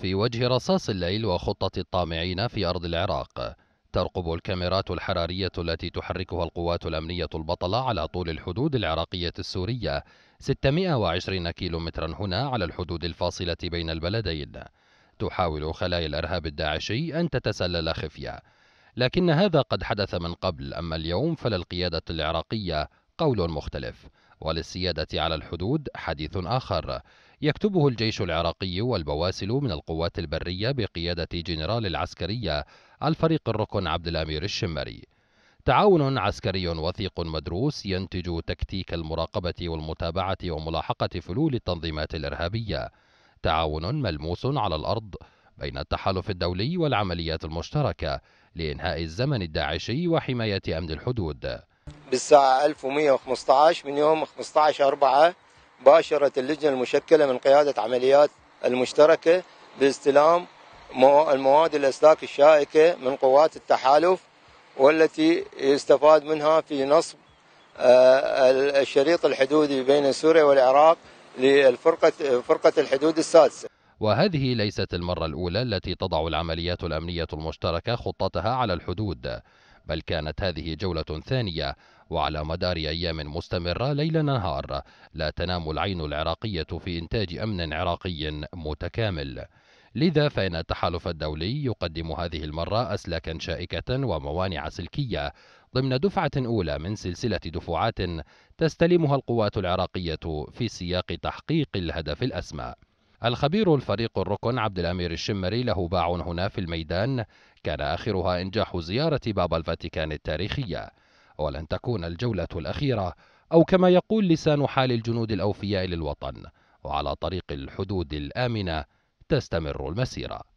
في وجه رصاص الليل وخطة الطامعين في أرض العراق ترقب الكاميرات الحرارية التي تحركها القوات الأمنية البطلة على طول الحدود العراقية السورية 620 مترا هنا على الحدود الفاصلة بين البلدين تحاول خلايا الإرهاب الداعشي أن تتسلل خفية لكن هذا قد حدث من قبل أما اليوم فللقيادة العراقية قول مختلف وللسيادة على الحدود حديث آخر يكتبه الجيش العراقي والبواسل من القوات البرية بقيادة جنرال العسكرية الفريق الركن عبد الأمير الشمري تعاون عسكري وثيق مدروس ينتج تكتيك المراقبة والمتابعة وملاحقة فلول التنظيمات الإرهابية تعاون ملموس على الأرض بين التحالف الدولي والعمليات المشتركة لإنهاء الزمن الداعشي وحماية أمن الحدود بالساعة 1115 من يوم 15 4 باشرت اللجنة المشكلة من قيادة عمليات المشتركة باستلام المواد الأسلاك الشائكة من قوات التحالف والتي يستفاد منها في نصب آه، الشريط الحدودي بين سوريا والعراق للفرقة فرقة الحدود السادسة وهذه ليست المرة الأولى التي تضع العمليات الأمنية المشتركة خطتها على الحدود بل كانت هذه جولة ثانية وعلى مدار أيام مستمرة ليل نهار لا تنام العين العراقية في إنتاج أمن عراقي متكامل لذا فإن التحالف الدولي يقدم هذه المرة أسلاكا شائكة وموانع سلكية ضمن دفعة أولى من سلسلة دفعات تستلمها القوات العراقية في سياق تحقيق الهدف الأسمى. الخبير الفريق الركن عبد الأمير الشمري له باع هنا في الميدان كان آخرها إنجاح زيارة باب الفاتيكان التاريخية ولن تكون الجولة الأخيرة أو كما يقول لسان حال الجنود الأوفياء للوطن وعلى طريق الحدود الآمنة تستمر المسيرة